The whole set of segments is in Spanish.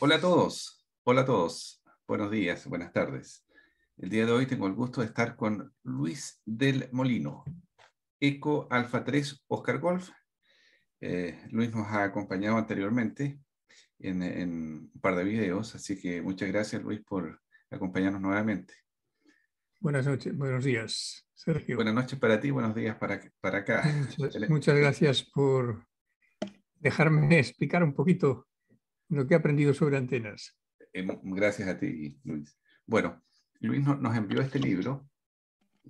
Hola a todos, hola a todos, buenos días, buenas tardes. El día de hoy tengo el gusto de estar con Luis del Molino, Eco Alfa 3 Oscar Golf. Eh, Luis nos ha acompañado anteriormente en, un par de videos, así que muchas gracias Luis por acompañarnos nuevamente. Buenas noches, buenos días, Sergio. Buenas noches para ti, buenos días para, para acá. muchas gracias por dejarme explicar un poquito lo que he aprendido sobre antenas. Eh, gracias a ti, Luis. Bueno, Luis nos envió este libro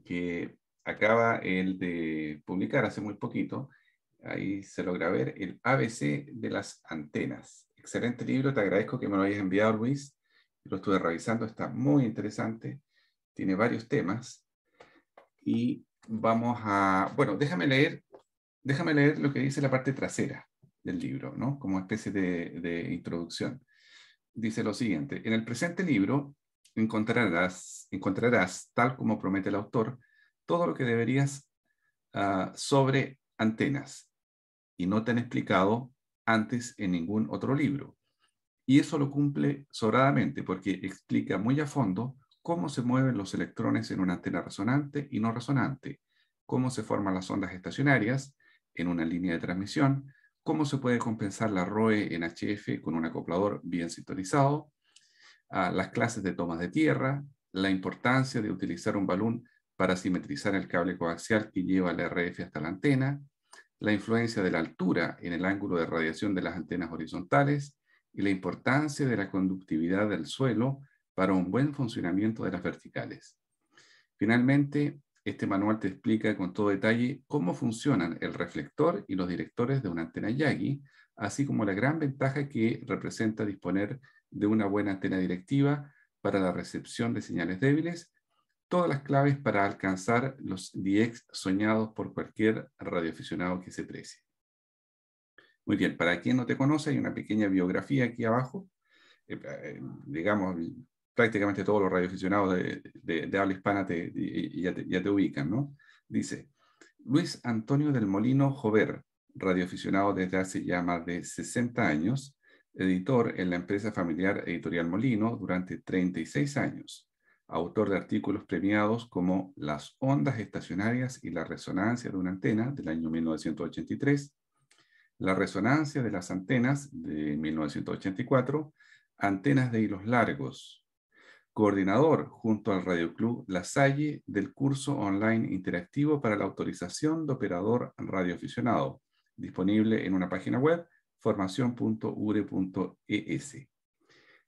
que acaba el de publicar hace muy poquito. Ahí se logra ver el ABC de las antenas. Excelente libro, te agradezco que me lo hayas enviado, Luis. Lo estuve revisando, está muy interesante. Tiene varios temas. Y vamos a, bueno, déjame leer, déjame leer lo que dice la parte trasera del libro, ¿no? como especie de, introducción. Dice lo siguiente, en el presente libro encontrarás, encontrarás, tal como promete el autor, todo lo que deberías ah, sobre antenas y no te han explicado antes en ningún otro libro. Y eso lo cumple sobradamente porque explica muy a fondo cómo se mueven los electrones en una antena resonante y no resonante, cómo se forman las ondas estacionarias en una línea de transmisión, cómo se puede compensar la ROE en HF con un acoplador bien sintonizado, ah, las clases de tomas de tierra, la importancia de utilizar un balón para simetrizar el cable coaxial que lleva el RF hasta la antena, la influencia de la altura en el ángulo de radiación de las antenas horizontales y la importancia de la conductividad del suelo para un buen funcionamiento de las verticales. Finalmente, este manual te explica con todo detalle cómo funcionan el reflector y los directores de una antena Yagi, así como la gran ventaja que representa disponer de una buena antena directiva para la recepción de señales débiles, todas las claves para alcanzar los DX soñados por cualquier radioaficionado que se precie. Muy bien, para quien no te conoce, hay una pequeña biografía aquí abajo. Eh, eh, digamos, prácticamente todos los radioaficionados de, habla hispana ya, te, ya, te, ubican, ¿no? Dice, Luis Antonio del Molino Jover, radioaficionado desde hace ya más de 60 años, editor en la empresa familiar Editorial Molino durante 36 años, autor de artículos premiados como Las ondas estacionarias y la resonancia de una antena del año 1983, La resonancia de las antenas de 1984, Antenas de hilos largos, coordinador junto al Radio Club La Salle del curso online interactivo para la autorización de operador radioaficionado, disponible en una página web formación.ure.es. E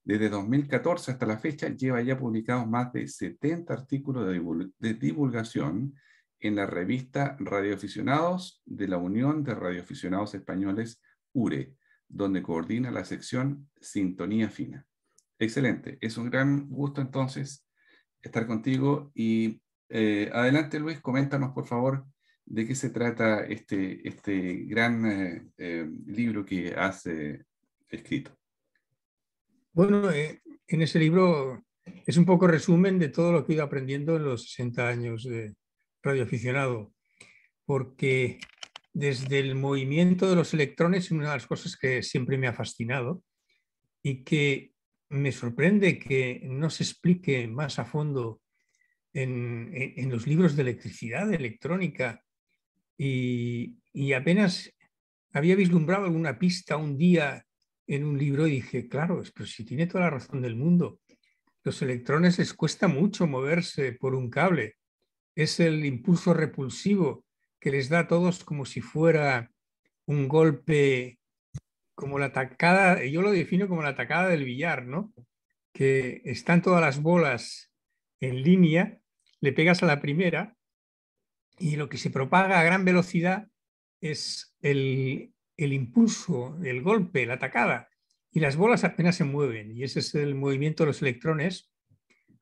Desde 2014 hasta la fecha lleva ya publicados más de 70 artículos de divulgación en la revista Radioaficionados de la Unión de Radioaficionados Españoles, URE, donde coordina la sección Sintonía Fina. Excelente. Es un gran gusto entonces estar contigo y eh, adelante Luis, coméntanos por favor de qué se trata este, este gran eh, eh, libro que has escrito. Bueno, en ese libro es un poco resumen de todo lo que he ido aprendiendo en los 60 años de radioaficionado, porque desde el movimiento de los electrones, es una de las cosas que siempre me ha fascinado y que me sorprende que no se explique más a fondo en, los libros de electricidad, electrónica, y, y, apenas había vislumbrado alguna pista un día en un libro y dije, claro, pero si tiene toda la razón del mundo, los electrones les cuesta mucho moverse por un cable, es el impulso repulsivo que les da a todos como si fuera un golpe como la atacada yo lo defino como la atacada del billar, ¿no? Que están todas las bolas en línea, le pegas a la primera y lo que se propaga a gran velocidad es el, el impulso, el golpe, la atacada. Y las bolas apenas se mueven y ese es el movimiento de los electrones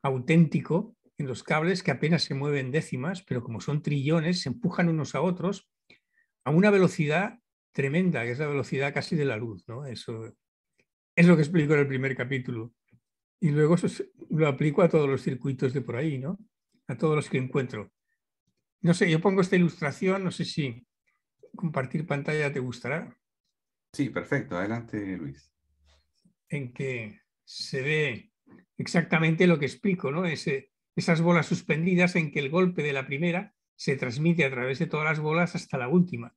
auténtico en los cables que apenas se mueven décimas, pero como son trillones, se empujan unos a otros a una velocidad tremenda, que es la velocidad casi de la luz. ¿no? Eso es lo que explico en el primer capítulo. Y luego lo aplico a todos los circuitos de por ahí, ¿no? a todos los que encuentro. No sé, yo pongo esta ilustración, no sé si compartir pantalla te gustará. Sí, perfecto. Adelante, Luis. En que se ve exactamente lo que explico, ¿no? esas bolas suspendidas en que el golpe de la primera se transmite a través de todas las bolas hasta la última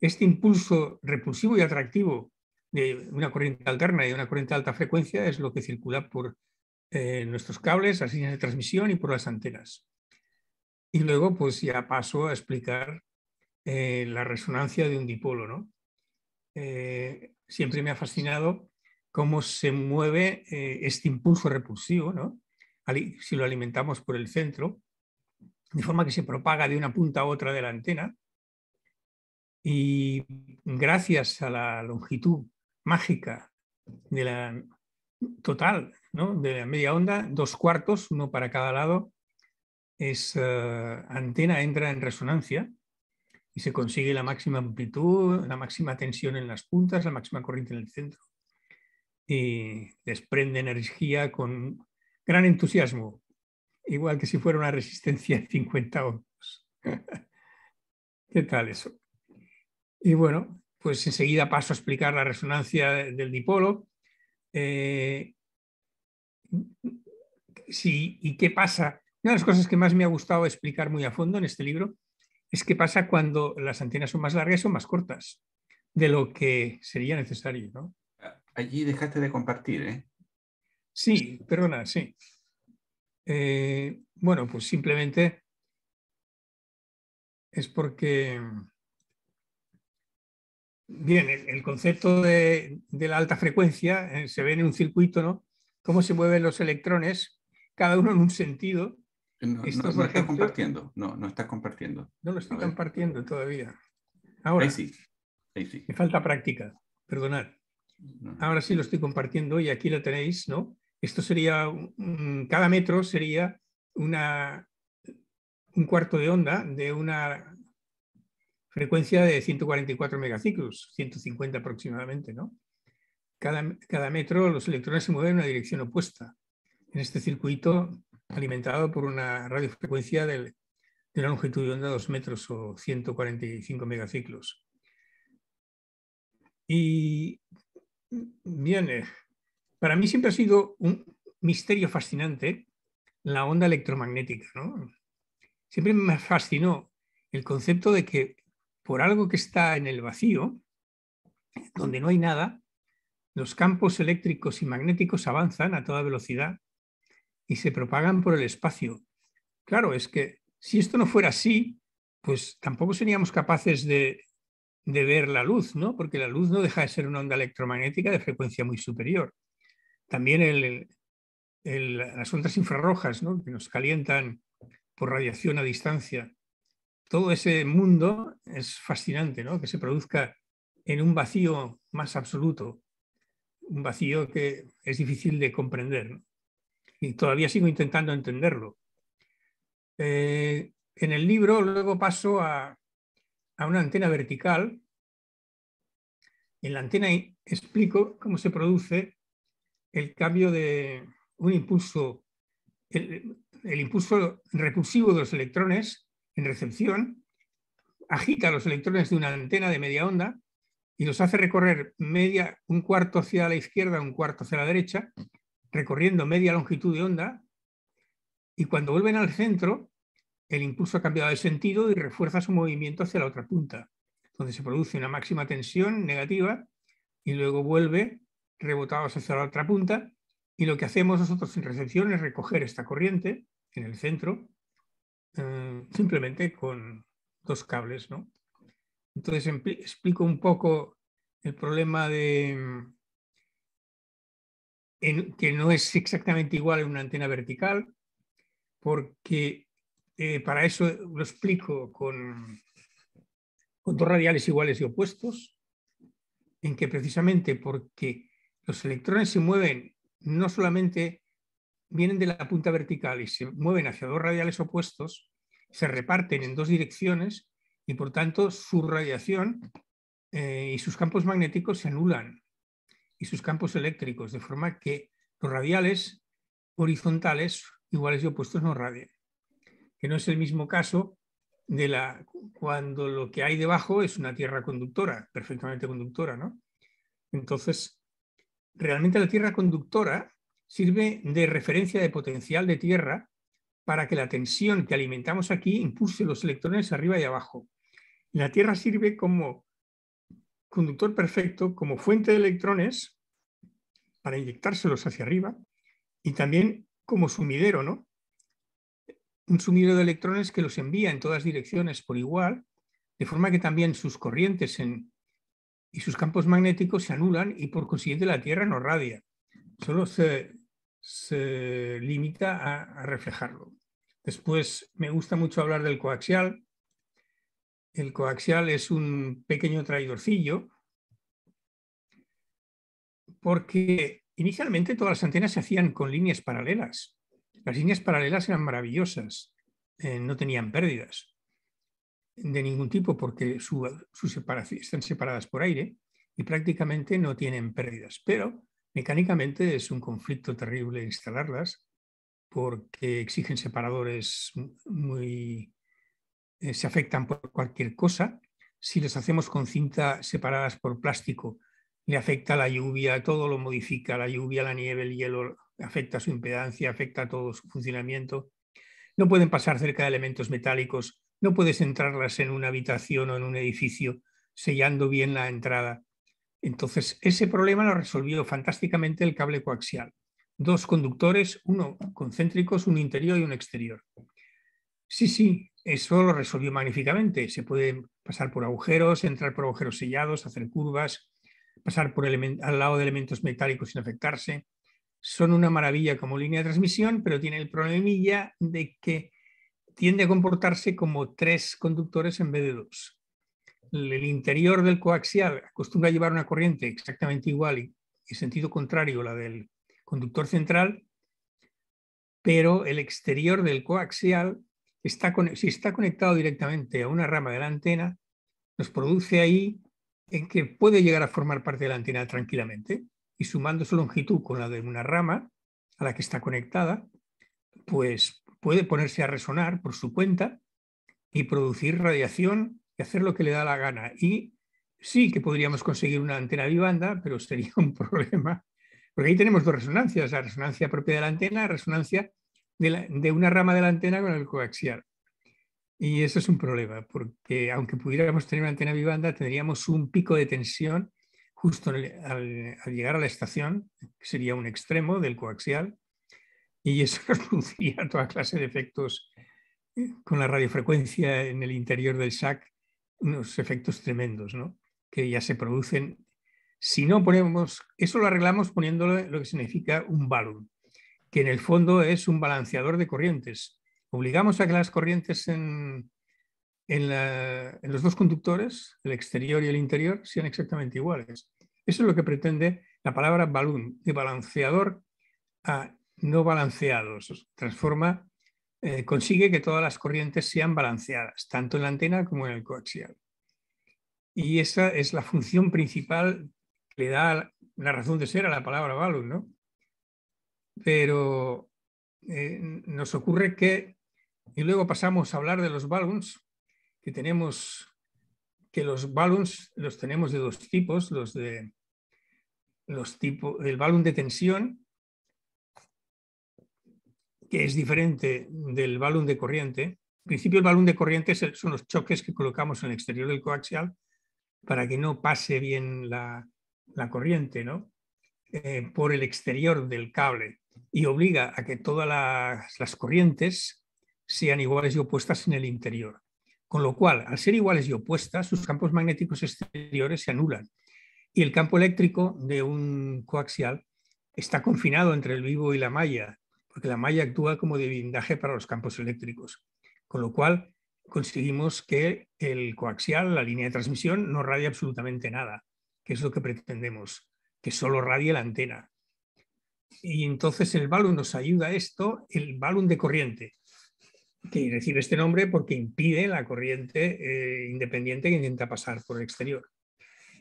este impulso repulsivo y atractivo de una corriente alterna y de una corriente de alta frecuencia es lo que circula por eh, nuestros cables, las líneas de transmisión y por las antenas. Y luego, pues ya paso a explicar eh, la resonancia de un dipolo. Eh, siempre me ha fascinado cómo se mueve este impulso repulsivo, si lo alimentamos por el centro, de forma que se propaga de una punta a otra de la antena y gracias a la longitud mágica de la total de la media onda, dos cuartos, uno para cada lado, es eh, antena entra en resonancia y se consigue la máxima amplitud, la máxima tensión en las puntas, la máxima corriente en el centro. Y desprende energía con gran entusiasmo, igual que si fuera una resistencia de 50 ohms. ¿Qué tal eso? Y bueno, pues enseguida paso a explicar la resonancia del dipolo. Eh, sí, ¿Y qué pasa? Una de las cosas que más me ha gustado explicar muy a fondo en este libro es qué pasa cuando las antenas son más largas o más cortas de lo que sería necesario. Allí dejaste de compartir, ¿eh? Sí, perdona, sí. Eh, bueno, pues simplemente es porque Bien, el, concepto de, la alta frecuencia eh, se ve en un circuito, ¿no? Cómo se mueven los electrones, cada uno en un sentido. Esto, no, no estás compartiendo, no, no estás compartiendo. No lo estoy compartiendo todavía. Ahora, ahí sí, ahí sí. Me falta práctica, perdonad. Ahora sí lo estoy compartiendo y aquí lo tenéis, ¿no? Esto sería, cada metro sería una, un cuarto de onda de una frecuencia de 144 megaciclos, 150 aproximadamente, ¿no? Cada, metro los electrones se mueven en una dirección opuesta, en este circuito alimentado por una radiofrecuencia de una longitud de onda de 2 metros o 145 megaciclos. Y bien, eh, para mí siempre ha sido un misterio fascinante la onda electromagnética. ¿no? Siempre me fascinó el concepto de que por algo que está en el vacío, donde no hay nada, los campos eléctricos y magnéticos avanzan a toda velocidad y se propagan por el espacio. Claro, es que si esto no fuera así, pues tampoco seríamos capaces de, ver la luz, ¿no? Porque la luz no deja de ser una onda electromagnética de frecuencia muy superior. También las ondas infrarrojas, ¿no? Que nos calientan por radiación a distancia todo ese mundo es fascinante, ¿no? Que se produzca en un vacío más absoluto, un vacío que es difícil de comprender. Y todavía sigo intentando entenderlo. Eh, en el libro luego paso a, una antena vertical. En la antena explico cómo se produce el cambio de un impulso, el, impulso recursivo de los electrones en recepción, agita los electrones de una antena de media onda y los hace recorrer media, un cuarto hacia la izquierda, un cuarto hacia la derecha, recorriendo media longitud de onda, y cuando vuelven al centro, el impulso ha cambiado de sentido y refuerza su movimiento hacia la otra punta, donde se produce una máxima tensión negativa y luego vuelve rebotados hacia la otra punta, y lo que hacemos nosotros en recepción es recoger esta corriente en el centro eh, simplemente con dos cables, ¿no? Entonces explico un poco el problema de mm, que no es exactamente igual en una antena vertical, porque eh, para eso lo explico con, con dos radiales iguales y opuestos, en que precisamente porque los electrones se mueven no solamente vienen de la punta vertical y se mueven hacia dos radiales opuestos, se reparten en dos direcciones y por tanto su radiación eh, y sus campos magnéticos se anulan y sus campos eléctricos, de forma que los radiales horizontales iguales y opuestos no radian. Que no es el mismo caso de la, cuando lo que hay debajo es una tierra conductora, perfectamente conductora. ¿no? Entonces, realmente la tierra conductora sirve de referencia de potencial de tierra para que la tensión que alimentamos aquí impulse los electrones arriba y abajo. La Tierra sirve como conductor perfecto, como fuente de electrones para inyectárselos hacia arriba y también como sumidero, ¿no? Un sumidero de electrones que los envía en todas direcciones por igual, de forma que también sus corrientes y sus campos magnéticos se anulan y por consiguiente la Tierra no radia. Solo se se limita a, reflejarlo. Después me gusta mucho hablar del coaxial. El coaxial es un pequeño traidorcillo porque inicialmente todas las antenas se hacían con líneas paralelas. Las líneas paralelas eran maravillosas, eh, no tenían pérdidas de ningún tipo porque separación, están separadas por aire y prácticamente no tienen pérdidas. Pero Mecánicamente es un conflicto terrible instalarlas porque exigen separadores muy... Eh, se afectan por cualquier cosa. Si las hacemos con cinta separadas por plástico, le afecta la lluvia, todo lo modifica, la lluvia, la nieve, el hielo, afecta su impedancia, afecta todo su funcionamiento. No pueden pasar cerca de elementos metálicos, no puedes entrarlas en una habitación o en un edificio sellando bien la entrada. Entonces, ese problema lo resolvió fantásticamente el cable coaxial. Dos conductores, uno concéntricos, un interior y un exterior. Sí, sí, eso lo resolvió magníficamente. Se puede pasar por agujeros, entrar por agujeros sellados, hacer curvas, pasar por al lado de elementos metálicos sin afectarse. Son una maravilla como línea de transmisión, pero tiene el problemilla de que tiende a comportarse como tres conductores en vez de dos el interior del coaxial acostumbra a llevar una corriente exactamente igual y, en sentido contrario a la del conductor central, pero el exterior del coaxial, está si está conectado directamente a una rama de la antena, nos produce ahí en que puede llegar a formar parte de la antena tranquilamente y sumando su longitud con la de una rama a la que está conectada, pues puede ponerse a resonar por su cuenta y producir radiación y hacer lo que le da la gana. Y sí que podríamos conseguir una antena vivanda, pero sería un problema, porque ahí tenemos dos resonancias, la resonancia propia de la antena, la resonancia de, una rama de la antena con el coaxial. Y eso es un problema, porque aunque pudiéramos tener una antena vivanda, tendríamos un pico de tensión justo al, llegar a la estación, que sería un extremo del coaxial, y eso produciría toda clase de efectos eh, con la radiofrecuencia en el interior del SAC unos efectos tremendos, Que ya se producen. Si no ponemos, eso lo arreglamos poniéndole lo que significa un balón, que en el fondo es un balanceador de corrientes. Obligamos a que las corrientes en, en, los dos conductores, el exterior y el interior, sean exactamente iguales. Eso es lo que pretende la palabra balón, de balanceador a no balanceados. Transforma eh, consigue que todas las corrientes sean balanceadas, tanto en la antena como en el coaxial. Y esa es la función principal que le da la razón de ser a la palabra balón Pero eh, nos ocurre que, y luego pasamos a hablar de los balones que tenemos, que los balones los tenemos de dos tipos, los de, los tipo, el balón de tensión que es diferente del balón de corriente. En principio, el balón de corriente son los choques que colocamos en el exterior del coaxial para que no pase bien la, corriente ¿no? Eh, por el exterior del cable y obliga a que todas las corrientes sean iguales y opuestas en el interior. Con lo cual, al ser iguales y opuestas, sus campos magnéticos exteriores se anulan y el campo eléctrico de un coaxial está confinado entre el vivo y la malla porque la malla actúa como de blindaje para los campos eléctricos, con lo cual conseguimos que el coaxial, la línea de transmisión, no radie absolutamente nada, que es lo que pretendemos, que solo radie la antena. Y entonces el balón nos ayuda a esto, el balón de corriente, que recibe este nombre porque impide la corriente eh, independiente que intenta pasar por el exterior.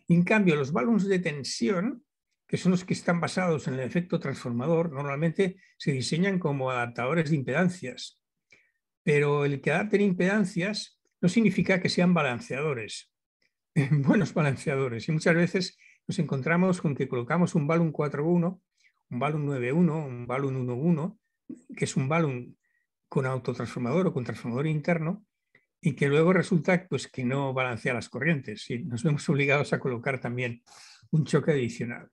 En cambio, los balones de tensión que son los que están basados en el efecto transformador, normalmente se diseñan como adaptadores de impedancias. Pero el que adapten impedancias no significa que sean balanceadores, buenos balanceadores. Y muchas veces nos encontramos con que colocamos un balun 4.1, un balun 9.1, un balun 1.1, que es un balón con autotransformador o con transformador interno, y que luego resulta pues, que no balancea las corrientes y nos vemos obligados a colocar también un choque adicional.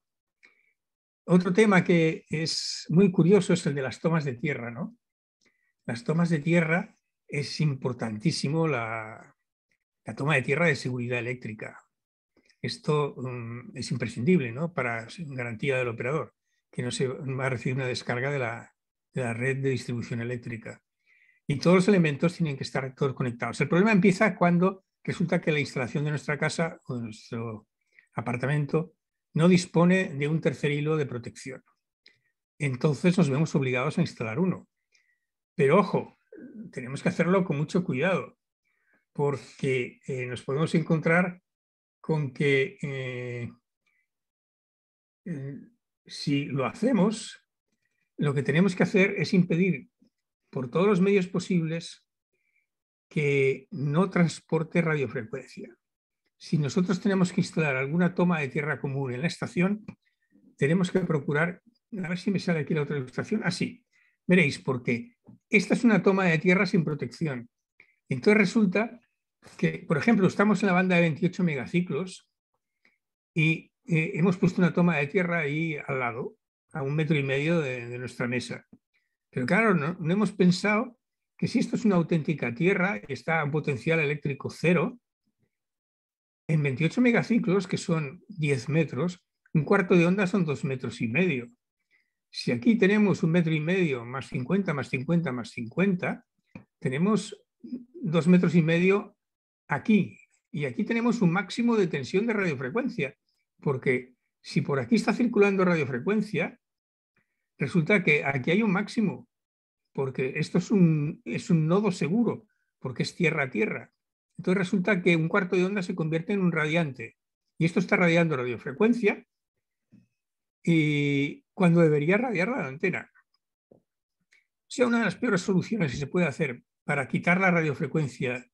Otro tema que es muy curioso es el de las tomas de tierra, ¿no? Las tomas de tierra es importantísimo la, toma de tierra de seguridad eléctrica. Esto mm, es imprescindible ¿no? para garantía del operador, que no se va a recibir una descarga de la, de la red de distribución eléctrica. Y todos los elementos tienen que estar todos conectados. El problema empieza cuando resulta que la instalación de nuestra casa o de nuestro apartamento no dispone de un tercer hilo de protección. Entonces nos vemos obligados a instalar uno. Pero ojo, tenemos que hacerlo con mucho cuidado, porque eh, nos podemos encontrar con que eh, si lo hacemos, lo que tenemos que hacer es impedir por todos los medios posibles que no transporte radiofrecuencia si nosotros tenemos que instalar alguna toma de tierra común en la estación, tenemos que procurar, a ver si me sale aquí la otra ilustración, así, ah, veréis, porque esta es una toma de tierra sin protección. Entonces resulta que, por ejemplo, estamos en la banda de 28 megaciclos y eh, hemos puesto una toma de tierra ahí al lado, a un metro y medio de, nuestra mesa. Pero claro, no, hemos pensado que si esto es una auténtica tierra y está a potencial eléctrico cero, en 28 megaciclos, que son 10 metros, un cuarto de onda son 2 metros y medio. Si aquí tenemos un metro y medio más 50, más 50, más 50, tenemos 2 metros y medio aquí. Y aquí tenemos un máximo de tensión de radiofrecuencia, porque si por aquí está circulando radiofrecuencia, resulta que aquí hay un máximo, porque esto es un, es un nodo seguro, porque es tierra a tierra. Entonces resulta que un cuarto de onda se convierte en un radiante y esto está radiando radiofrecuencia y cuando debería radiar la antena. O sea, una de las peores soluciones que se puede hacer para quitar la radiofrecuencia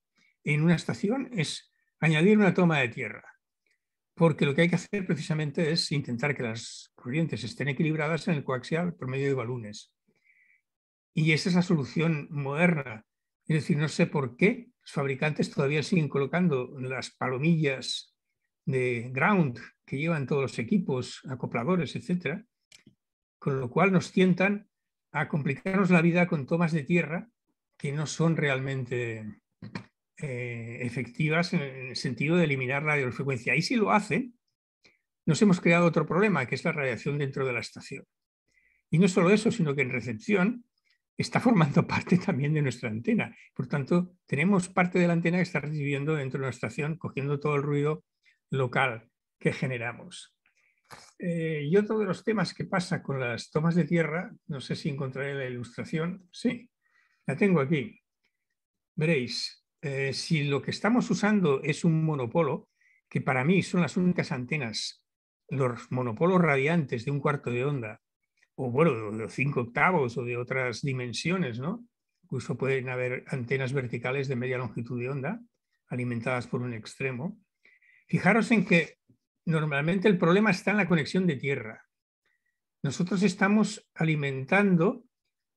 en una estación es añadir una toma de tierra, porque lo que hay que hacer precisamente es intentar que las corrientes estén equilibradas en el coaxial por medio de balones. Y esa es la solución moderna es decir, no sé por qué los fabricantes todavía siguen colocando las palomillas de ground que llevan todos los equipos, acopladores, etcétera, con lo cual nos tientan a complicarnos la vida con tomas de tierra que no son realmente eh, efectivas en el sentido de eliminar la radiofrecuencia. Y si lo hacen, nos hemos creado otro problema, que es la radiación dentro de la estación. Y no solo eso, sino que en recepción está formando parte también de nuestra antena. Por tanto, tenemos parte de la antena que está recibiendo dentro de nuestra estación, cogiendo todo el ruido local que generamos. Eh, y otro de los temas que pasa con las tomas de tierra, no sé si encontraré la ilustración, sí, la tengo aquí. Veréis, eh, si lo que estamos usando es un monopolo, que para mí son las únicas antenas, los monopolos radiantes de un cuarto de onda, o bueno, de cinco octavos o de otras dimensiones, ¿no? Incluso pueden haber antenas verticales de media longitud de onda alimentadas por un extremo. Fijaros en que normalmente el problema está en la conexión de tierra. Nosotros estamos alimentando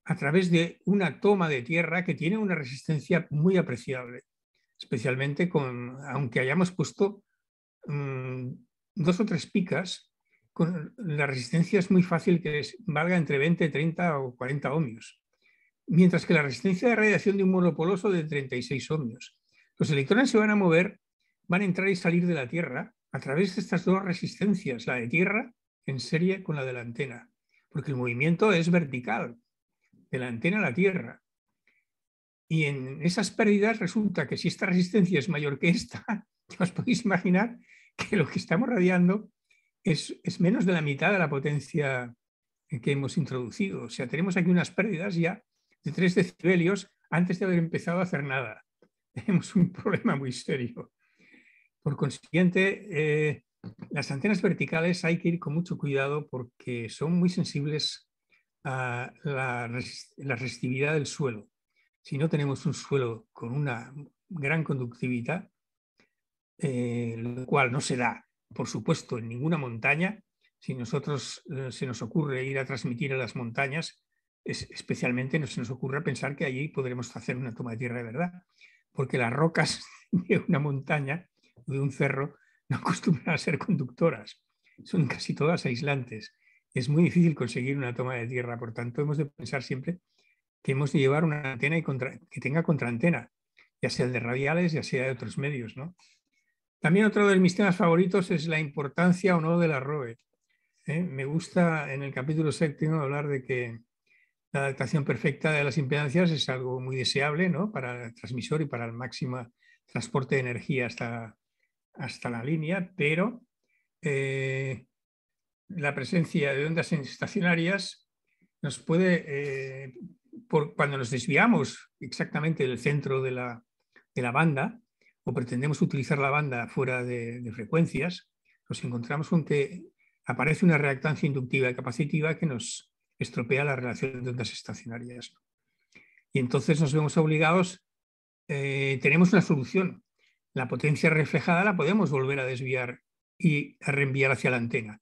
a través de una toma de tierra que tiene una resistencia muy apreciable, especialmente con, aunque hayamos puesto mm, dos o tres picas la resistencia es muy fácil que valga entre 20, 30 o 40 ohmios, mientras que la resistencia de radiación de un monopoloso de 36 ohmios. Los electrones se van a mover, van a entrar y salir de la Tierra a través de estas dos resistencias, la de Tierra en serie con la de la antena, porque el movimiento es vertical, de la antena a la Tierra. Y en esas pérdidas resulta que si esta resistencia es mayor que esta, os podéis imaginar que lo que estamos radiando es, menos de la mitad de la potencia que hemos introducido. O sea, tenemos aquí unas pérdidas ya de 3 decibelios antes de haber empezado a hacer nada. Tenemos un problema muy serio. Por consiguiente, eh, las antenas verticales hay que ir con mucho cuidado porque son muy sensibles a la, resistividad del suelo. Si no tenemos un suelo con una gran conductividad, eh, lo cual no se da por supuesto, en ninguna montaña. Si nosotros eh, se nos ocurre ir a transmitir a las montañas, especialmente no se nos ocurre pensar que allí podremos hacer una toma de tierra de verdad, porque las rocas de una montaña o de un cerro no acostumbran a ser conductoras, son casi todas aislantes. Es muy difícil conseguir una toma de tierra, por tanto, hemos de pensar siempre que hemos de llevar una antena que tenga contraantena, ya sea el de radiales, ya sea de otros medios, ¿no? También otro de mis temas favoritos es la importancia o no de la ROE. ¿eh? Me gusta en el capítulo séptimo hablar de que la adaptación perfecta de las impedancias es algo muy deseable para el transmisor y para el máximo transporte de energía hasta, hasta la línea, pero eh, la presencia de ondas estacionarias nos puede, eh, cuando nos desviamos exactamente del centro de la banda, o pretendemos utilizar la banda fuera de, frecuencias, nos encontramos con que aparece una reactancia inductiva y capacitiva que nos estropea la relación de ondas estacionarias. Y entonces nos vemos obligados, eh, tenemos una solución. La potencia reflejada la podemos volver a desviar y a reenviar hacia la antena,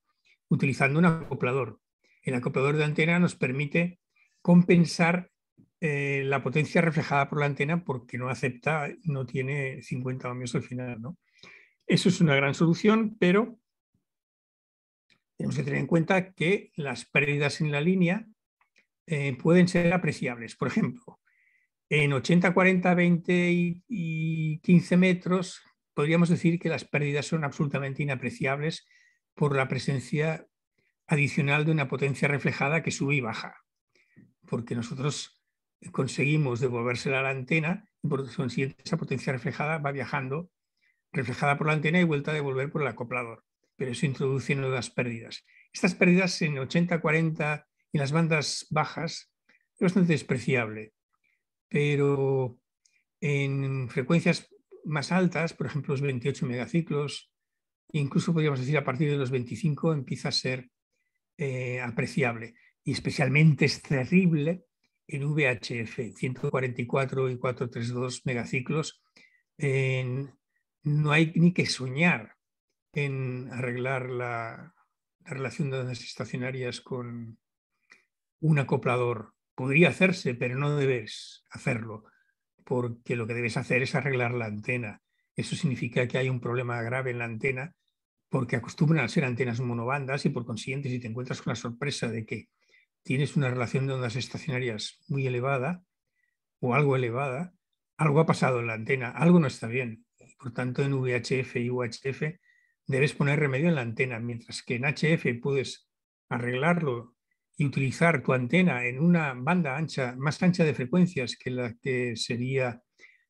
utilizando un acoplador. El acoplador de antena nos permite compensar eh, la potencia reflejada por la antena porque no acepta, no tiene 50 ohmios al final. ¿no? Eso es una gran solución, pero tenemos que tener en cuenta que las pérdidas en la línea eh, pueden ser apreciables. Por ejemplo, en 80, 40, 20 y, y 15 metros podríamos decir que las pérdidas son absolutamente inapreciables por la presencia adicional de una potencia reflejada que sube y baja, porque nosotros conseguimos devolvérsela a la antena y por consiguiente esa potencia reflejada va viajando reflejada por la antena y vuelta a devolver por el acoplador. Pero eso introduce nuevas pérdidas. Estas pérdidas en 80-40 y las bandas bajas es bastante despreciable, pero en frecuencias más altas, por ejemplo los 28 megaciclos, incluso podríamos decir a partir de los 25 empieza a ser eh, apreciable. Y especialmente es terrible en VHF 144 y 432 megaciclos, no hay ni que soñar en arreglar la, la relación de ondas estacionarias con un acoplador. Podría hacerse, pero no debes hacerlo, porque lo que debes hacer es arreglar la antena. Eso significa que hay un problema grave en la antena, porque acostumbran a ser antenas monobandas y por consiguiente si te encuentras con la sorpresa de que tienes una relación de ondas estacionarias muy elevada o algo elevada, algo ha pasado en la antena, algo no está bien. Por tanto, en VHF y UHF debes poner remedio en la antena, mientras que en HF puedes arreglarlo y utilizar tu antena en una banda ancha, más ancha de frecuencias que la que sería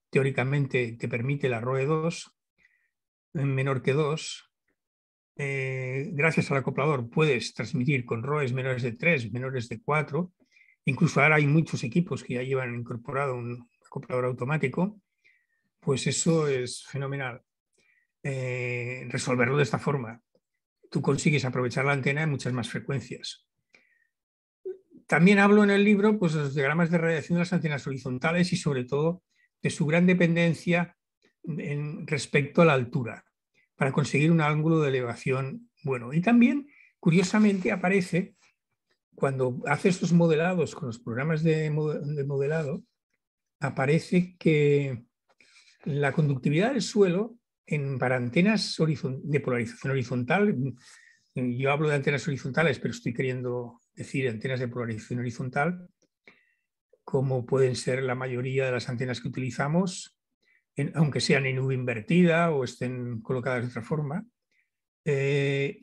teóricamente que permite la ROE 2, menor que 2, eh, gracias al acoplador, puedes transmitir con ROEs menores de 3, menores de 4. Incluso ahora hay muchos equipos que ya llevan incorporado un acoplador automático. Pues eso es fenomenal. Eh, resolverlo de esta forma. Tú consigues aprovechar la antena en muchas más frecuencias. También hablo en el libro pues, de los diagramas de radiación de las antenas horizontales y sobre todo de su gran dependencia en, respecto a la altura para conseguir un ángulo de elevación bueno. Y también, curiosamente, aparece cuando hace estos modelados con los programas de, modelado, aparece que la conductividad del suelo en, para antenas de polarización horizontal, yo hablo de antenas horizontales, pero estoy queriendo decir antenas de polarización horizontal, como pueden ser la mayoría de las antenas que utilizamos, aunque sean en nube invertida o estén colocadas de otra forma, eh,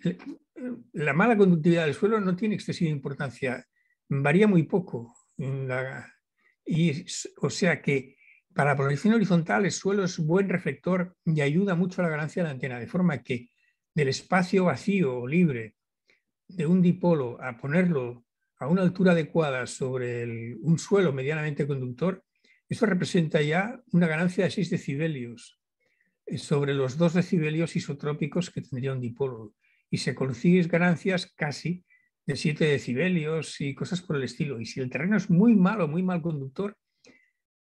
la mala conductividad del suelo no tiene excesiva importancia, varía muy poco. y, o sea que para la proyección horizontal el suelo es buen reflector y ayuda mucho a la ganancia de la antena, de forma que del espacio vacío o libre de un dipolo a ponerlo a una altura adecuada sobre un suelo medianamente conductor esto representa ya una ganancia de 6 decibelios eh, sobre los 2 decibelios isotrópicos que tendría un dipolo y se consiguen ganancias casi de 7 decibelios y cosas por el estilo. Y si el terreno es muy malo, muy mal conductor,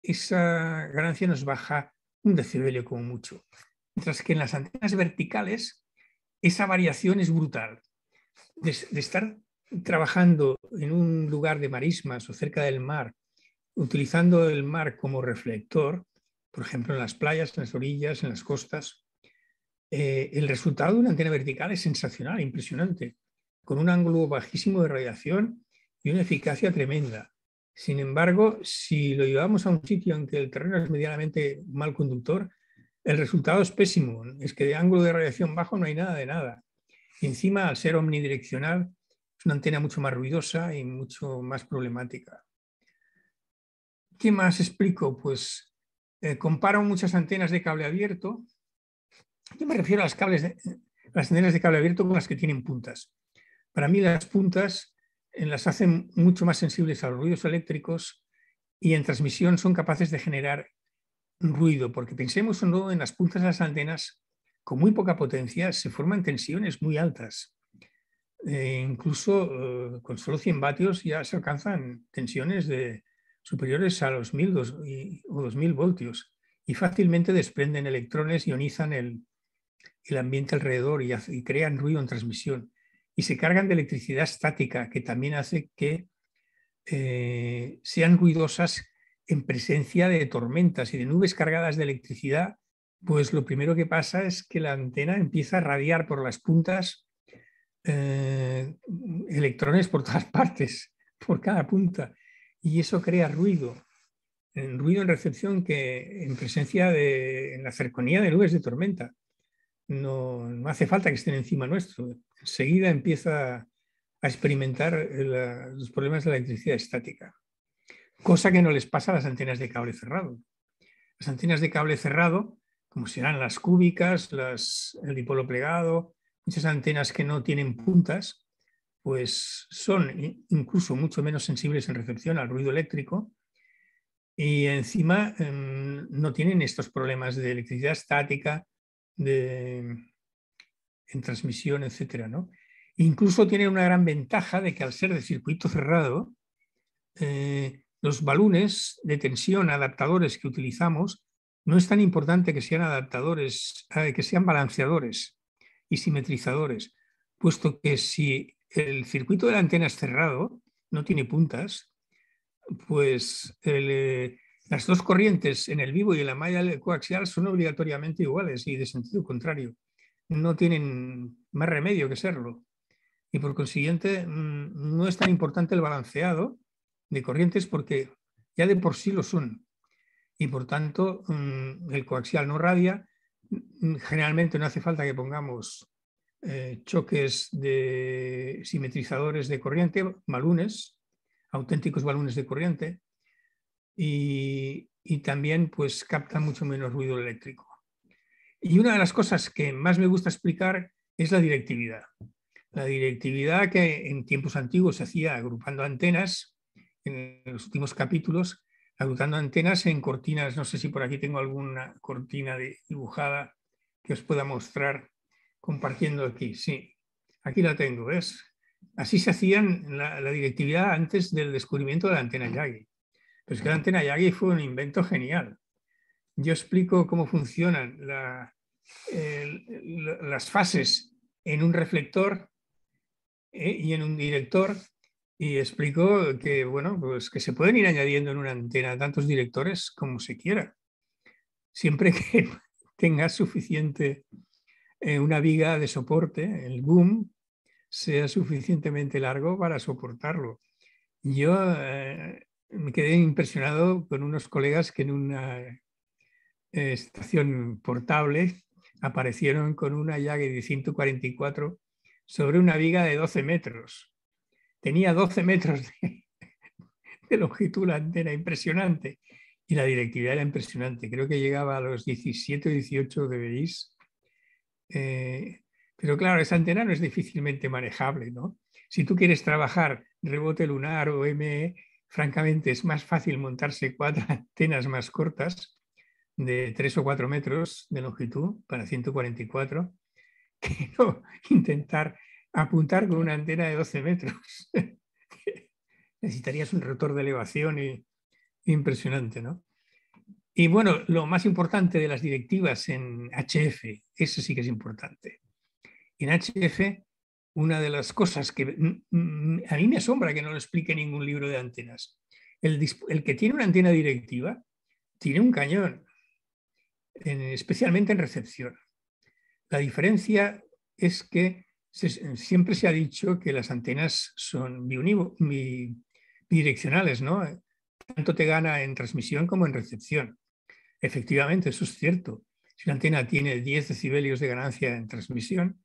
esa ganancia nos baja un decibelio como mucho. Mientras que en las antenas verticales esa variación es brutal. de estar trabajando en un lugar de marismas o cerca del mar utilizando el mar como reflector, por ejemplo, en las playas, en las orillas, en las costas, eh, el resultado de una antena vertical es sensacional, impresionante, con un ángulo bajísimo de radiación y una eficacia tremenda. Sin embargo, si lo llevamos a un sitio en que el terreno es medianamente mal conductor, el resultado es pésimo. Es que de ángulo de radiación bajo no hay nada de nada. Y encima, al ser omnidireccional, es una antena mucho más ruidosa y mucho más problemática. ¿Qué más explico? Pues eh, comparo muchas antenas de cable abierto. Yo me refiero a las, cables las antenas de cable abierto con las que tienen puntas. Para mí las puntas eh, las hacen mucho más sensibles a los ruidos eléctricos y en transmisión son capaces de generar ruido, porque pensemos o no en las puntas de las antenas, con muy poca potencia se forman tensiones muy altas. Eh, incluso con solo 100 vatios ya se alcanzan tensiones de superiores a los 1000 o 2000 voltios y fácilmente desprenden electrones, ionizan el, el ambiente alrededor y, crean ruido en transmisión. Y se cargan de electricidad estática, que también hace que eh, sean ruidosas en presencia de tormentas y de nubes cargadas de electricidad. Pues lo primero que pasa es que la antena empieza a radiar por las puntas eh, electrones por todas partes, por cada punta y eso crea ruido, ruido en recepción que en presencia de, en la cercanía de nubes de tormenta. No, hace falta que estén encima nuestro. Enseguida empieza a experimentar los problemas de la electricidad estática, cosa que no les pasa a las antenas de cable cerrado. Las antenas de cable cerrado, como serán las cúbicas, las, el dipolo plegado, muchas antenas que no tienen puntas, pues son incluso mucho menos sensibles en recepción al ruido eléctrico y encima em, no tienen estos problemas de electricidad estática, de, en transmisión, etc. ¿no? Incluso tienen una gran ventaja de que al ser de circuito cerrado, eh, los balones de tensión adaptadores que utilizamos no es tan importante que sean adaptadores, eh, que sean balanceadores y simetrizadores, puesto que si el circuito de la antena es cerrado, no tiene puntas, pues eh, las dos corrientes en el vivo y en la malla coaxial son obligatoriamente iguales y de sentido contrario. No tienen más remedio que serlo. Y por consiguiente, mm, no es tan importante el balanceado de corrientes porque ya de por sí lo son. Y por tanto, mm, el coaxial no radia. Mm, generalmente no hace falta que pongamos eh, choques de simetrizadores de corriente, balones, auténticos balones de corriente, y, también pues capta mucho menos ruido eléctrico. Y una de las cosas que más me gusta explicar es la directividad. La directividad que en tiempos antiguos se hacía agrupando antenas, en los últimos capítulos, agrupando antenas en cortinas. No sé si por aquí tengo alguna cortina dibujada que os pueda mostrar compartiendo aquí, sí. Aquí la tengo, Así se hacía la, directividad antes del descubrimiento de la antena Yagi. Pero que la antena Yagi fue un invento genial. Yo explico cómo funcionan las fases en un reflector eh, y en un director y explico que, bueno, pues que se pueden ir añadiendo en una antena tantos directores como se quiera, siempre que tenga suficiente eh, una viga de soporte, el boom, sea suficientemente largo para soportarlo. Yo eh, me quedé impresionado con unos colegas que en una eh, estación portable aparecieron con una llave de 144 sobre una viga de 12 metros. Tenía 12 metros de, longitud la impresionante. Y la directividad era impresionante. Creo que llegaba a los 17 o 18 de Berlín. Eh, pero claro, esa antena no es difícilmente manejable, ¿no? Si tú quieres trabajar rebote lunar o ME, francamente es más fácil montarse cuatro antenas más cortas de 3 o 4 metros de longitud para 144 que intentar apuntar con una antena de 12 metros. Necesitarías un rotor de elevación impresionante, ¿no? Y bueno, lo más importante de las directivas en HF, eso sí que es importante. En HF, una de las cosas que a mí me asombra que no lo explique ningún libro de antenas. El, que tiene una antena directiva tiene un cañón, especialmente en recepción. La diferencia es que siempre se ha dicho que las antenas son bidireccionales, Tanto te gana en transmisión como en recepción. Efectivamente, eso es cierto. Si una antena tiene 10 decibelios de ganancia en transmisión,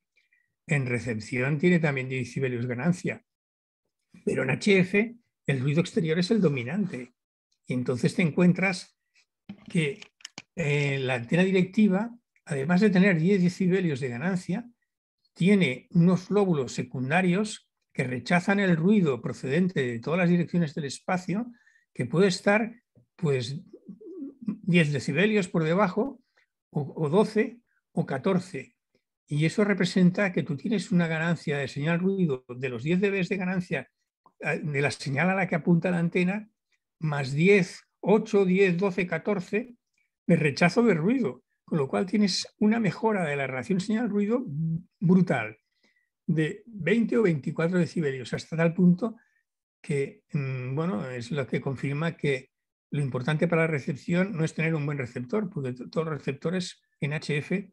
en recepción tiene también 10 decibelios de ganancia. Pero en HF el ruido exterior es el dominante. Y entonces te encuentras que eh, la antena directiva, además de tener 10 decibelios de ganancia, tiene unos lóbulos secundarios que rechazan el ruido procedente de todas las direcciones del espacio, que puede estar pues 10 decibelios por debajo, o, 12 o 14. Y eso representa que tú tienes una ganancia de señal ruido de los 10 dB de ganancia de la señal a la que apunta la antena, más 10, 8, 10, 12, 14 de rechazo de ruido, con lo cual tienes una mejora de la relación señal-ruido brutal, de 20 o 24 decibelios, hasta tal punto que, mm, bueno, es lo que confirma que lo importante para la recepción no es tener un buen receptor, porque todos los receptores en HF,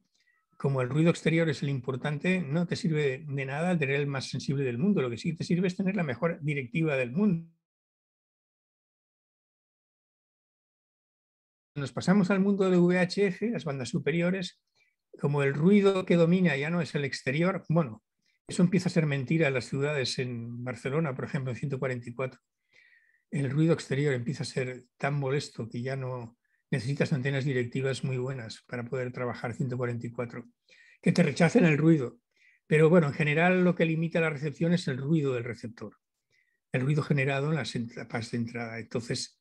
como el ruido exterior es el importante, no te sirve de nada tener el más sensible del mundo. Lo que sí te sirve es tener la mejor directiva del mundo. Nos pasamos al mundo de VHF, las bandas superiores, como el ruido que domina ya no es el exterior, bueno, eso empieza a ser mentira en las ciudades, en Barcelona, por ejemplo, en 144 el ruido exterior empieza a ser tan molesto que ya no necesitas antenas directivas muy buenas para poder trabajar 144, que te rechacen el ruido. Pero bueno, en general lo que limita la recepción es el ruido del receptor, el ruido generado en las etapas de entrada. Entonces,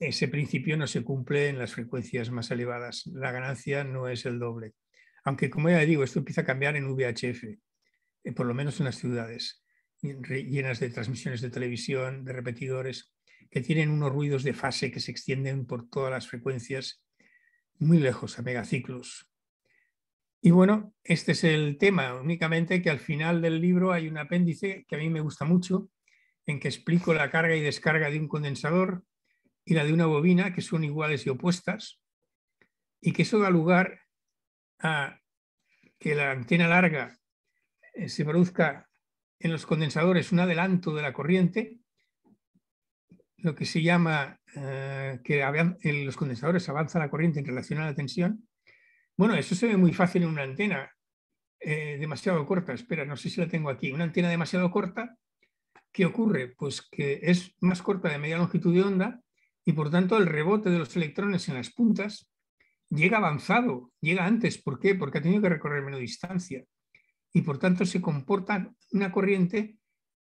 ese principio no se cumple en las frecuencias más elevadas. La ganancia no es el doble. Aunque, como ya digo, esto empieza a cambiar en VHF, eh, por lo menos en las ciudades llenas de transmisiones de televisión, de repetidores que tienen unos ruidos de fase que se extienden por todas las frecuencias, muy lejos a megaciclos. Y bueno, este es el tema, únicamente que al final del libro hay un apéndice que a mí me gusta mucho, en que explico la carga y descarga de un condensador y la de una bobina, que son iguales y opuestas, y que eso da lugar a que la antena larga eh, se produzca en los condensadores un adelanto de la corriente lo que se llama eh, que en los condensadores avanza la corriente en relación a la tensión. Bueno, eso se ve muy fácil en una antena eh, demasiado corta. Espera, no sé si la tengo aquí. Una antena demasiado corta, ¿qué ocurre? Pues que es más corta de media longitud de onda y por tanto el rebote de los electrones en las puntas llega avanzado, llega antes. ¿Por qué? Porque ha tenido que recorrer menos distancia y por tanto se comporta una corriente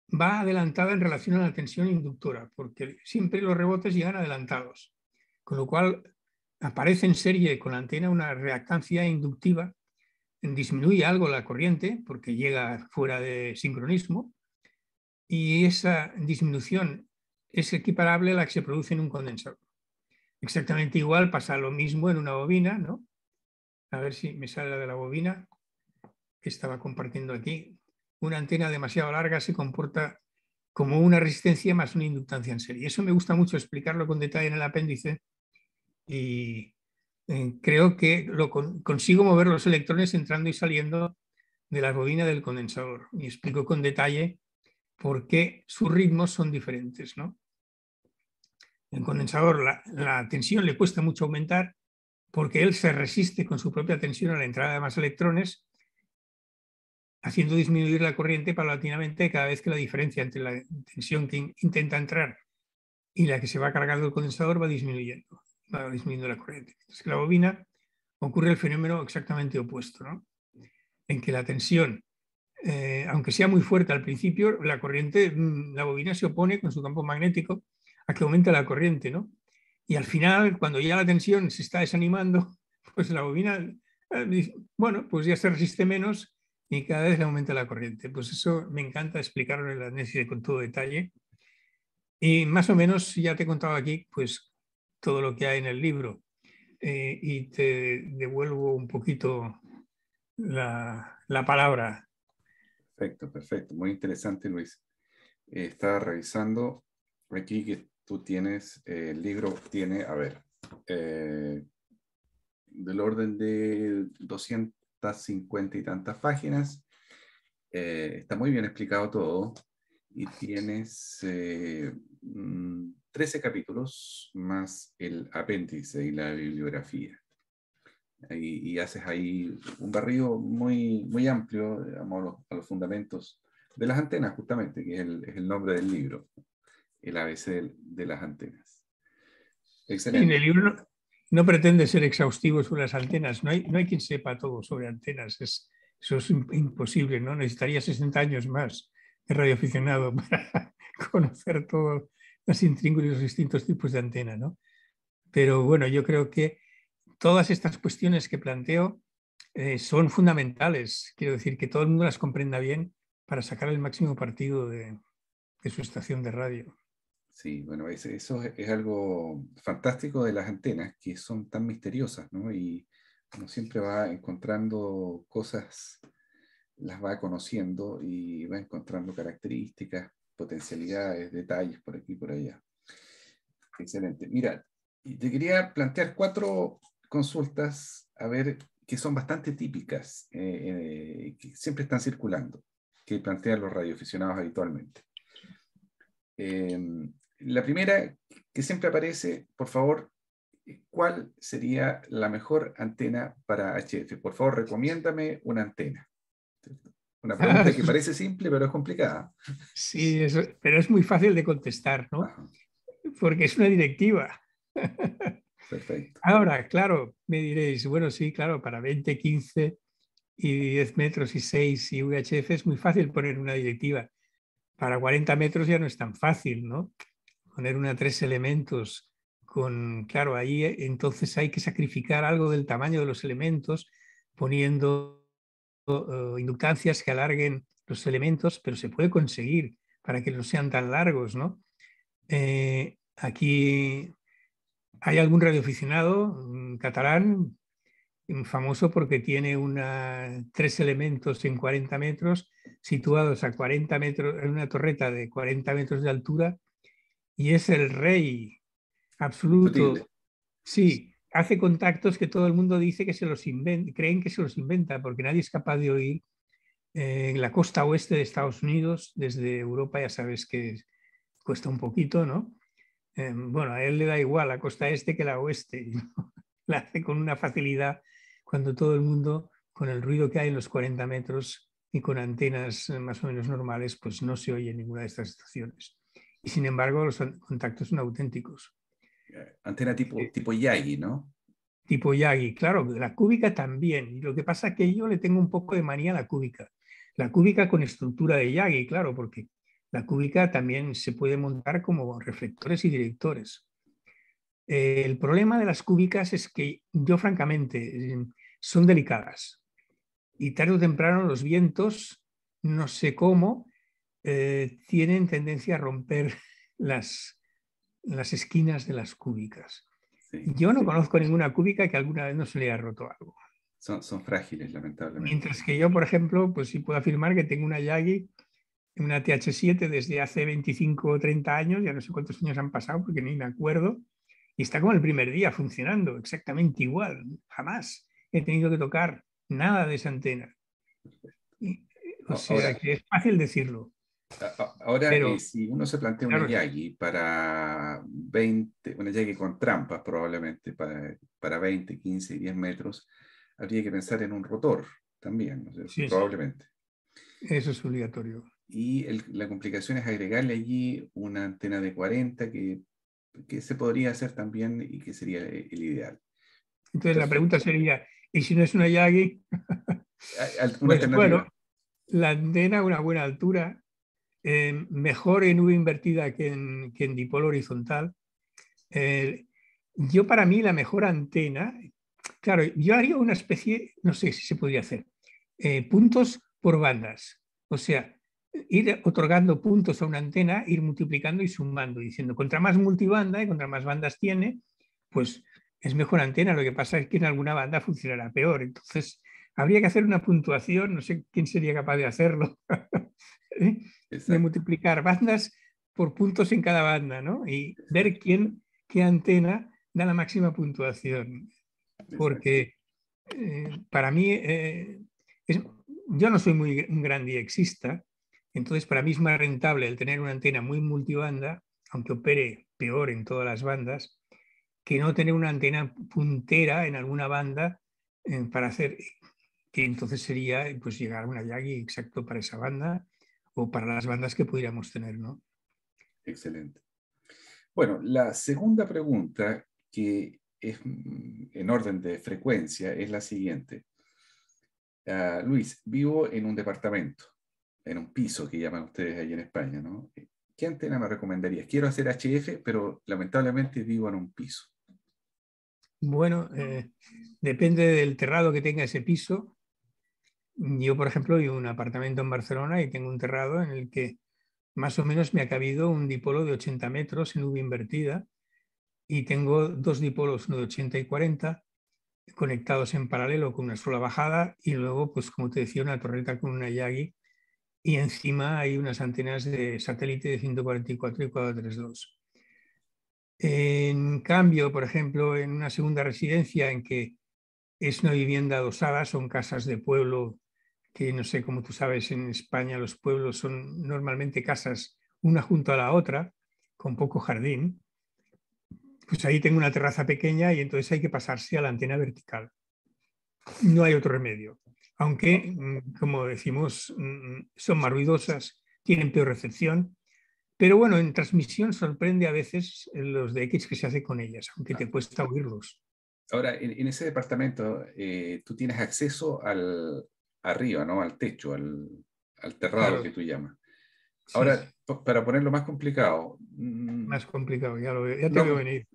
va adelantada en relación a la tensión inductora, porque siempre los rebotes llegan adelantados, con lo cual aparece en serie con la antena una reactancia inductiva, disminuye algo la corriente porque llega fuera de sincronismo y esa disminución es equiparable a la que se produce en un condensador. Exactamente igual pasa lo mismo en una bobina, ¿no? A ver si me sale la de la bobina que estaba compartiendo aquí una antena demasiado larga se comporta como una resistencia más una inductancia en serie. Eso me gusta mucho explicarlo con detalle en el apéndice y eh, creo que lo consigo mover los electrones entrando y saliendo de la bobina del condensador y explico con detalle por qué sus ritmos son diferentes. ¿no? El condensador, la tensión le cuesta mucho aumentar porque él se resiste con su propia tensión a la entrada de más electrones haciendo disminuir la corriente paulatinamente cada vez que la diferencia entre la tensión que intenta entrar y la que se va cargando el condensador va disminuyendo, va disminuyendo la corriente. Entonces, la bobina ocurre el fenómeno exactamente opuesto, ¿no? en que la tensión, eh, aunque sea muy fuerte al principio, la corriente, mm, la bobina se opone con su campo magnético a que aumente la corriente, ¿no? Y al final, cuando ya la tensión se está desanimando, pues la bobina, eh, bueno, pues ya se resiste menos y cada vez le aumenta la corriente. Pues eso me encanta explicarlo en la análisis con todo detalle. Y más o menos ya te he contado aquí pues, todo lo que hay en el libro eh, y te devuelvo un poquito la, palabra. Perfecto, perfecto. Muy interesante, Luis. Eh, estaba revisando aquí que tú tienes, eh, el libro tiene, a ver, del orden de 200 estas cincuenta y tantas páginas. Eh, está muy bien explicado todo y tienes eh, 13 mm, capítulos más el apéndice y la bibliografía. Y, haces ahí un barrido muy, muy amplio a, los, fundamentos de las antenas, justamente, que es el, nombre del libro, el ABC de, las antenas. Excelente. el libro, no pretende ser exhaustivo sobre las antenas. No hay, no hay quien sepa todo sobre antenas. eso es imposible, ¿no? Necesitaría 60 años más de radioaficionado para conocer todos los intríngulos y los distintos tipos de antena, Pero bueno, yo creo que todas estas cuestiones que planteo eh, son fundamentales. Quiero decir, que todo el mundo las comprenda bien para sacar el máximo partido de su estación de radio. Sí, bueno, eso es algo fantástico de las antenas, que son tan misteriosas, ¿no? Y uno siempre va encontrando cosas, las va conociendo y va encontrando características, potencialidades, detalles por aquí y por allá. Excelente. Mira, te quería plantear cuatro consultas, a ver, que son bastante típicas, eh, eh, que siempre están circulando, que plantean los radioaficionados habitualmente. Em, la primera que siempre aparece, por favor, ¿cuál sería la mejor antena para HF? Por favor, recomiéndame una antena. Una pregunta que parece simple, pero es complicada. Sí, pero es muy fácil de contestar, ¿no? Porque es una directiva. Perfecto. Ahora, claro, me diréis, bueno, sí, claro, para 20, 15 y 10 metros y 6 y VHF es muy fácil poner una directiva. Para 40 metros ya no es tan fácil, ¿no? poner una tres elementos con, claro, ahí eh, entonces hay que sacrificar algo del tamaño de los elementos poniendo eh, inductancias que alarguen los elementos, pero se puede conseguir para que no sean tan largos, ¿no? Eh, aquí hay algún radioaficionado catalán famoso porque tiene una, tres elementos en 40 metros situados a 40 metros en una torreta de 40 metros de altura y es el rey absoluto. Sí, hace contactos que todo el mundo dice que se los inventa, creen que se los inventa, porque nadie es capaz de oír en eh, la costa oeste de Estados Unidos, desde Europa ya sabes que cuesta un poquito, ¿no? Eh, bueno, a él le da igual la costa este que la oeste, la hace con una facilidad cuando todo el mundo, con el ruido que hay en los 40 metros y con antenas eh, más o menos normales, pues no se oye en ninguna de estas estaciones y sin embargo los contactos son auténticos. Eh, antena tipo, eh, tipo Yagi, ¿no? Tipo Yagi, claro, la cúbica también. lo que pasa es que yo le tengo un poco de manía a la cúbica. La cúbica con estructura de Yagi, claro, porque la cúbica también se puede montar como reflectores y directores. Eh, el problema de las cúbicas es que yo francamente son delicadas y tarde o temprano los vientos, no sé cómo, eh, tienen tendencia a romper las, las esquinas de las cúbicas. Yo no conozco ninguna cúbica que alguna vez no se le haya roto algo. Son, son, frágiles, lamentablemente. Mientras que yo, por ejemplo, pues sí puedo afirmar que tengo una Yagi, una TH7 desde hace 25 o 30 años, ya no sé cuántos años han pasado porque ni me acuerdo, y está como el primer día funcionando, exactamente igual. Jamás he tenido que tocar nada de esa antena. Eh, o sea, que es fácil decirlo. Ahora, eh, si uno se plantea un una Yagi para 20, Yagi con trampas probablemente para, para 20, 15 y 10 metros, habría que pensar en un rotor también, probablemente. Eso es obligatorio. Y la complicación es agregarle allí una antena de 40 que, que se podría hacer también y que sería eh, el, ideal. Entonces, la pregunta sería, ¿y si no es una Yagi? bueno, la antena a una buena altura eh, mejor en V invertida que en, dipolo horizontal. Eh, yo para mí la mejor antena, claro, yo haría una especie, no sé si se podría hacer, eh, puntos por bandas. O sea, ir otorgando puntos a una antena, ir multiplicando y sumando, diciendo, contra más multibanda y contra más bandas tiene, pues es mejor antena. Lo que pasa es que en alguna banda funcionará peor. Entonces, habría que hacer una puntuación, no sé quién sería capaz de hacerlo, ¿eh? de multiplicar bandas por puntos en cada banda, ¿no? Y ver quién, qué antena da la máxima puntuación. Porque eh, para mí, eh, yo no soy muy un gran entonces para mí es más rentable el tener una antena muy multibanda, aunque opere peor en todas las bandas, que no tener una antena puntera en alguna banda para hacer y entonces sería pues, llegar a una Ayagi exacto para esa banda o para las bandas que pudiéramos tener, ¿no? Excelente. Bueno, la segunda pregunta que es mm, en orden de frecuencia es la siguiente. Ah, Luis, vivo en un departamento, en un piso que llaman ustedes ahí en España, ¿Qué antena me recomendarías? Quiero hacer HF, pero lamentablemente vivo en un piso. Bueno, eh, depende del terrado que tenga ese piso. Yo, por ejemplo, vivo un apartamento en Barcelona y tengo un terrado en el que más o menos me ha cabido un dipolo de 80 metros en nube invertida y tengo dos dipolos, uno de 80 y 40, conectados en paralelo con una sola bajada y luego, pues como te decía, una torreta con una Yagi y encima hay unas antenas de satélite de 144 y 432. En cambio, por ejemplo, en una segunda residencia en que es una vivienda adosada, son casas de pueblo que no sé, como tú sabes, en España los pueblos son normalmente casas una junto a la otra, con poco jardín, pues ahí tengo una terraza pequeña y entonces hay que pasarse a la antena vertical. No hay otro remedio. Aunque, mm, como decimos, mm, son más ruidosas, tienen peor recepción, pero bueno, en transmisión sorprende a veces los de X que se hace con ellas, aunque te cuesta oírlos. Ahora, en, ese departamento, eh, ¿tú tienes acceso al, arriba, ¿no? Al techo, al, terrado que tú llamas. Ahora, para ponerlo más complicado. Mm, más complicado, ya, lo ya te venir.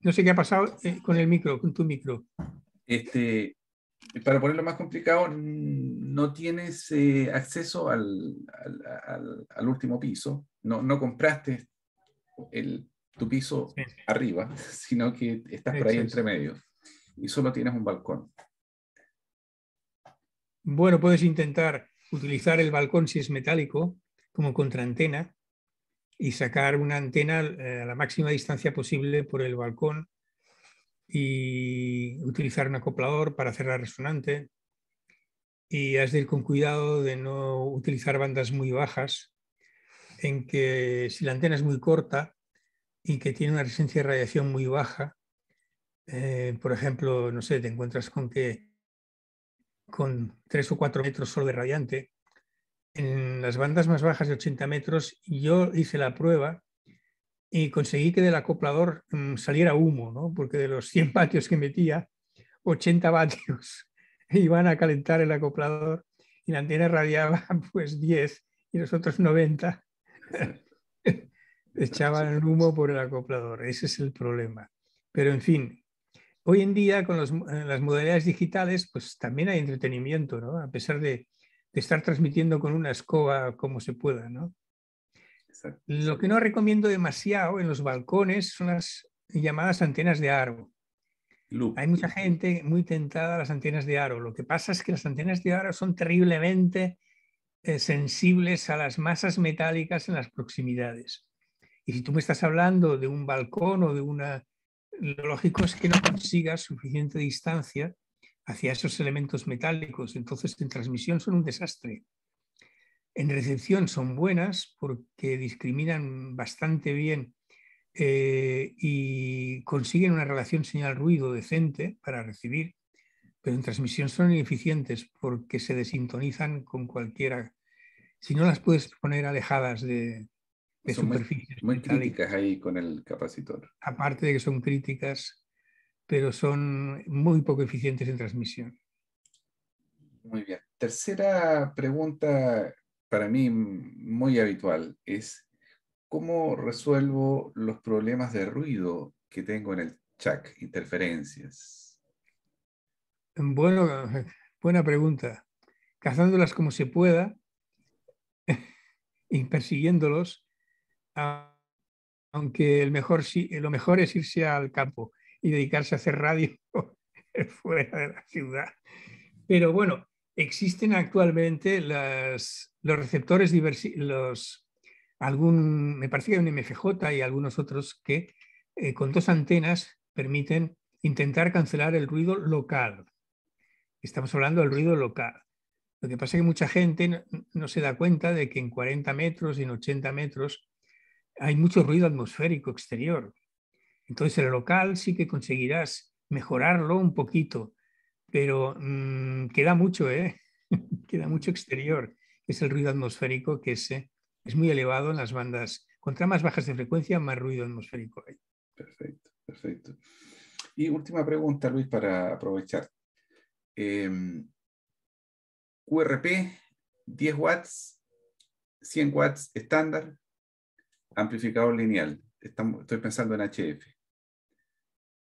No sé qué ha pasado eh, con el micro, con tu micro. Este, para ponerlo más complicado, no tienes eh, acceso al, último piso, no, no compraste el, tu piso arriba, sino que estás por ahí entre medio y solo tienes un balcón. Bueno, puedes intentar utilizar el balcón si es metálico como contraantena y sacar una antena eh, a la máxima distancia posible por el balcón y utilizar un acoplador para hacer la resonante. Y has de ir con cuidado de no utilizar bandas muy bajas, en que si la antena es muy corta y que tiene una resistencia de radiación muy baja, eh, por ejemplo, no sé, te encuentras con que con tres o cuatro metros solo de radiante. En las bandas más bajas de 80 metros yo hice la prueba y conseguí que del acoplador mm, saliera humo, porque de los 100 vatios que metía, 80 vatios iban a calentar el acoplador y la antena radiaba pues 10 y los otros 90 echaban el humo por el acoplador. Ese es el problema. Pero en fin, Hoy en día, con eh, las modalidades digitales, pues también hay entretenimiento, ¿no? A pesar de, estar transmitiendo con una escoba como se pueda, ¿no? Exacto. Lo que no recomiendo demasiado en los balcones son las llamadas antenas de aro. Hay mucha gente muy tentada a las antenas de aro. Lo que pasa es que las antenas de aro son terriblemente eh, sensibles a las masas metálicas en las proximidades. Y si tú me estás hablando de un balcón o de una lo lógico es que no consiga suficiente distancia hacia esos elementos metálicos. Entonces, en transmisión son un desastre. En recepción son buenas porque discriminan bastante bien eh, y consiguen una relación señal-ruido decente para recibir, pero en transmisión son ineficientes porque se desintonizan con cualquiera. Si no las puedes poner alejadas de, son Muy, críticas ahí con el capacitor. Aparte de que son críticas, pero son muy poco eficientes en transmisión. Muy bien. Tercera pregunta para mí muy habitual es, ¿cómo resuelvo los problemas de ruido que tengo en el chat interferencias? Bueno, buena pregunta. Cazándolas como se pueda y persiguiéndolos aunque el mejor, eh, lo mejor es irse al campo y dedicarse a hacer radio fuera de la ciudad. Pero bueno, existen actualmente los receptores diversos, me parece que hay un MFJ y algunos otros que eh, con dos antenas permiten intentar cancelar el ruido local. Estamos hablando del ruido local. Lo que pasa es que mucha gente no, no se da cuenta de que en 40 metros y en 80 metros hay mucho ruido atmosférico exterior. Entonces el local sí que conseguirás mejorarlo un poquito, pero mm, queda mucho, ¿eh? queda mucho exterior. Es el ruido atmosférico que es, es muy elevado en las bandas. Contra más bajas de frecuencia, más ruido atmosférico hay. Perfecto, perfecto. Y última pregunta, Luis, para aprovechar. Em, QRP, 10 watts, 100 watts estándar, amplificador lineal. Estamos, estoy pensando en HF.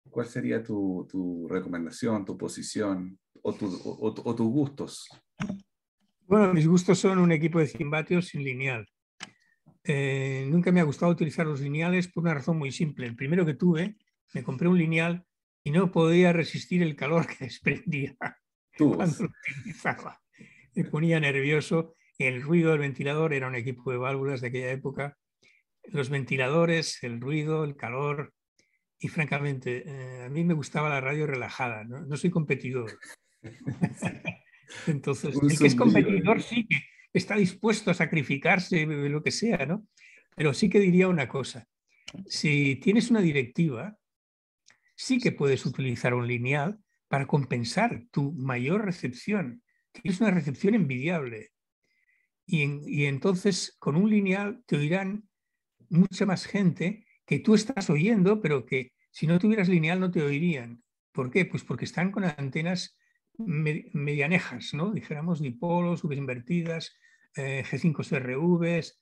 ¿Cuál sería tu, recomendación, tu posición o, tus gustos? Bueno, mis gustos son un equipo de 100 vatios sin lineal. Eh, nunca me ha gustado utilizar los lineales por una razón muy simple. El primero que tuve, me compré un lineal y no podía resistir el calor que desprendía utilizaba. Me ponía nervioso. El ruido del ventilador era un equipo de válvulas de aquella época los ventiladores, el ruido, el calor. Y francamente, eh, a mí me gustaba la radio relajada, no, soy competidor. Entonces, el que es ¿eh? competidor sí que está dispuesto a sacrificarse, lo que sea, ¿no? Pero sí que diría una cosa. Si tienes una directiva, sí que puedes utilizar un lineal para compensar tu mayor recepción. Tienes una recepción envidiable. Y, y entonces con un lineal te oirán mucha más gente que tú estás oyendo, pero que si no tuvieras lineal no te oirían. ¿Por qué? Pues porque están con antenas medianejas, ¿no? Dijéramos dipolos, eh, Vs invertidas, eh, G5CRVs,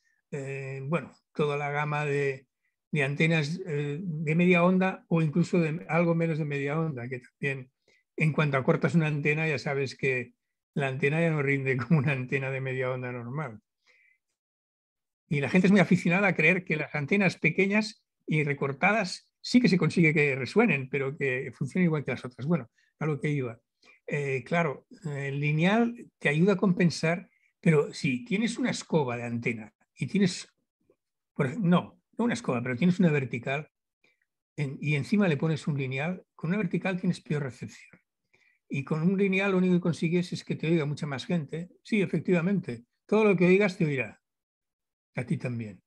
bueno, toda la gama de, antenas eh, de media onda o incluso de algo menos de media onda, que también en cuanto acortas una antena ya sabes que la antena ya no rinde como una antena de media onda normal. Y la gente es muy aficionada a creer que las antenas pequeñas y recortadas sí que se consigue que resuenen, pero que funcionen igual que las otras. Bueno, a lo que iba. Eh, claro, el lineal te ayuda a compensar, pero si tienes una escoba de antena y tienes, no, no una escoba, pero tienes una vertical y encima le pones un lineal, con una vertical tienes peor recepción. Y con un lineal lo único que consigues es que te oiga mucha más gente. Sí, efectivamente, todo lo que oigas te oirá, a ti también.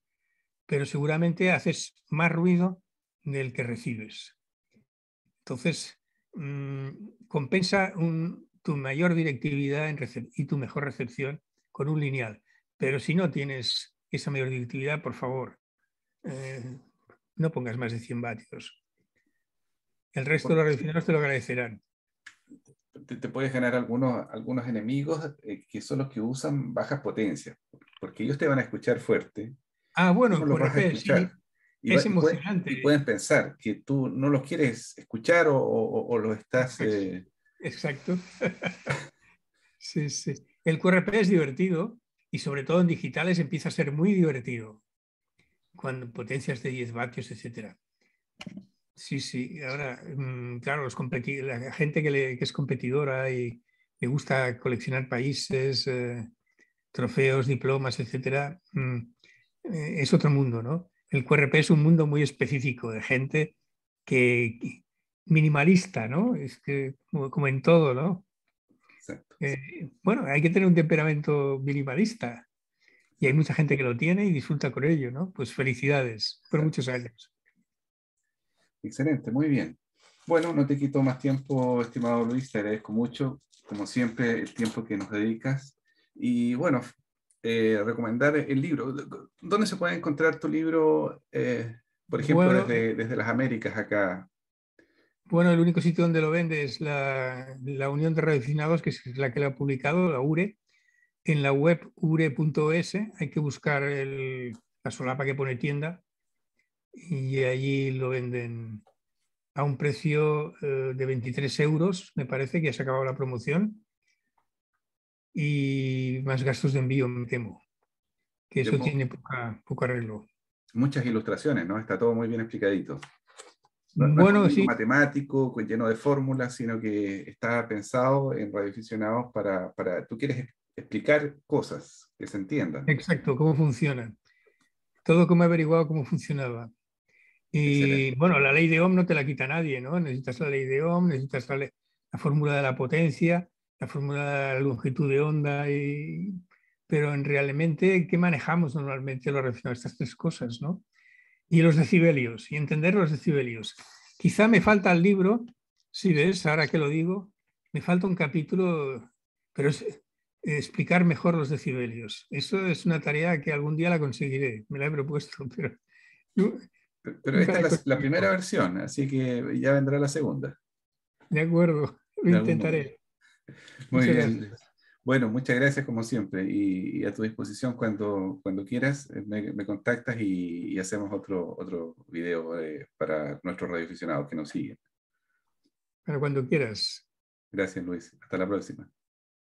Pero seguramente haces más ruido del que recibes. Entonces, mm, compensa tu mayor directividad en y tu mejor recepción con un lineal. Pero si no tienes esa mayor directividad, por favor, eh, no pongas más de 100 vatios. El resto de los refineros te lo agradecerán. Te, puedes generar algunos, algunos enemigos eh, que son los que usan bajas potencias porque ellos te van a escuchar fuerte. Ah, bueno, el QRP es emocionante. Y pueden, pensar que tú no los quieres escuchar o, o, estás... Eh, exacto. sí, El QRP es divertido y sobre todo en digitales empieza a ser muy divertido. Cuando potencias de 10 vatios, etc. Sí, sí. Ahora, mm, claro, los la gente que, es competidora y le gusta coleccionar países, eh, trofeos, diplomas, etcétera, mm, eh, es otro mundo, ¿no? El QRP es un mundo muy específico de gente que minimalista, ¿no? Es que como, en todo, ¿no? Exacto. Eh, bueno, hay que tener un temperamento minimalista y hay mucha gente que lo tiene y disfruta con ello, ¿no? Pues felicidades por muchos años. Excelente, muy bien. Bueno, no te quito más tiempo, estimado Luis, te agradezco mucho, como siempre, el tiempo que nos dedicas y bueno, eh, recomendar el libro. ¿Dónde se puede encontrar tu libro, eh, por ejemplo, desde, las Américas acá? Bueno, el único sitio donde lo vende es la, Unión de Radioaficionados, que es la que lo ha publicado, la URE. En la web ure.es hay que buscar la solapa que pone tienda y allí lo venden a un precio eh, de 23 euros, me parece que ya se ha acabado la promoción y más gastos de envío, me temo. Que eso tiene poco arreglo. Muchas ilustraciones, ¿no? Está todo muy bien explicadito. No, bueno, no sí. Matemático, lleno de fórmulas, sino que está pensado en radioaficionados para, para. Tú quieres explicar cosas que se entiendan. Exacto, cómo funcionan. Todo como he averiguado cómo funcionaba. Y bueno, la ley de Ohm no te la quita nadie, ¿no? Necesitas la ley de Ohm, necesitas la fórmula de la potencia, la fórmula de longitud de onda, y, pero en realmente, ¿qué manejamos normalmente lo relacionado estas tres cosas? ¿no? Y los decibelios, y entender los decibelios. Quizá me falta el libro, si ves, ahora que lo digo, me falta un capítulo, pero es eh, explicar mejor los decibelios. Eso es una tarea que algún día la conseguiré, me la he propuesto, pero... esta es la, primera versión, así que ya vendrá la segunda. De acuerdo, lo intentaré. Muy bien. Bueno, muchas gracias como siempre y, a tu disposición cuando, cuando quieras, eh, me, contactas y, hacemos otro, otro video eh, para nuestros radioaficionados que nos siguen. Para cuando quieras. Gracias Luis, hasta la próxima.